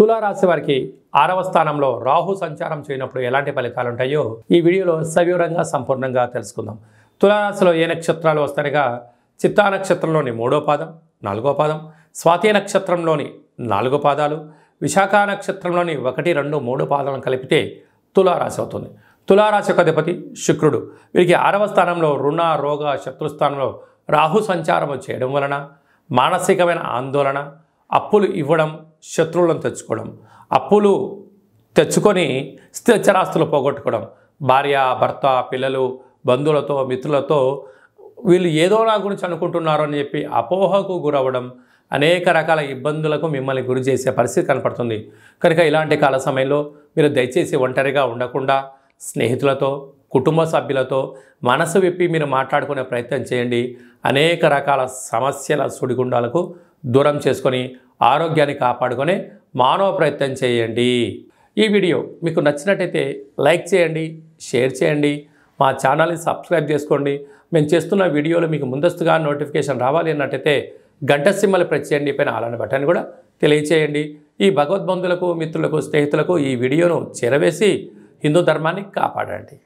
తులారాశి వారికి ఆరవ స్థానంలో రాహు సంచారం చేయనప్పుడు ఎలాంటి ఫలితాలు ఉంటాయో ఈ వీడియోలో సవివరంగా సంపూర్ణంగా తెలుసుకుందాం తులారాశిలో ఏ నక్షత్రాలు వస్తాయిగా చిత్తా నక్షత్రంలోని మూడో పాదం నాలుగో పాదం స్వాతి నక్షత్రంలోని నాలుగు పాదాలు విశాఖ నక్షత్రంలోని ఒకటి రెండు మూడు పాదాలను కలిపితే తులారాశి అవుతుంది తులారాశి యొక్క అధిపతి శుక్రుడు వీరికి ఆరవ స్థానంలో రుణ రోగ శత్రుస్థానంలో రాహు సంచారం చేయడం వలన మానసికమైన ఆందోళన అప్పులు ఇవ్వడం శత్రువులను తెచ్చుకోవడం అప్పులు తెచ్చుకొని స్థిరచరాస్తులు పోగొట్టుకోవడం భార్య భర్త పిల్లలు బంధువులతో మిత్రులతో వీళ్ళు ఏదో నా గురించి అనుకుంటున్నారు అని చెప్పి అపోహకు గురవ్వడం అనేక రకాల ఇబ్బందులకు మిమ్మల్ని గురి చేసే పరిస్థితి కనపడుతుంది కనుక ఇలాంటి కాల సమయంలో మీరు దయచేసి ఒంటరిగా ఉండకుండా స్నేహితులతో కుటుంబ సభ్యులతో మనసు విప్పి మీరు మాట్లాడుకునే ప్రయత్నం చేయండి అనేక రకాల సమస్యల సుడిగుండాలకు దూరం చేసుకొని ఆరోగ్యాన్ని కాపాడుకొని మానవ ప్రయత్నం చేయండి ఈ వీడియో మీకు నచ్చినట్టయితే లైక్ చేయండి షేర్ చేయండి మా ఛానల్ని సబ్స్క్రైబ్ చేసుకోండి మేము చేస్తున్న వీడియోలు మీకు ముందస్తుగా నోటిఫికేషన్ రావాలి అన్నట్టయితే గంట సింహలు ప్రెస్ చేయండి పైన అలాంటి బటన్ కూడా తెలియచేయండి ఈ భగవద్బంధులకు మిత్రులకు స్నేహితులకు ఈ వీడియోను చేరవేసి హిందూ ధర్మాన్ని కాపాడండి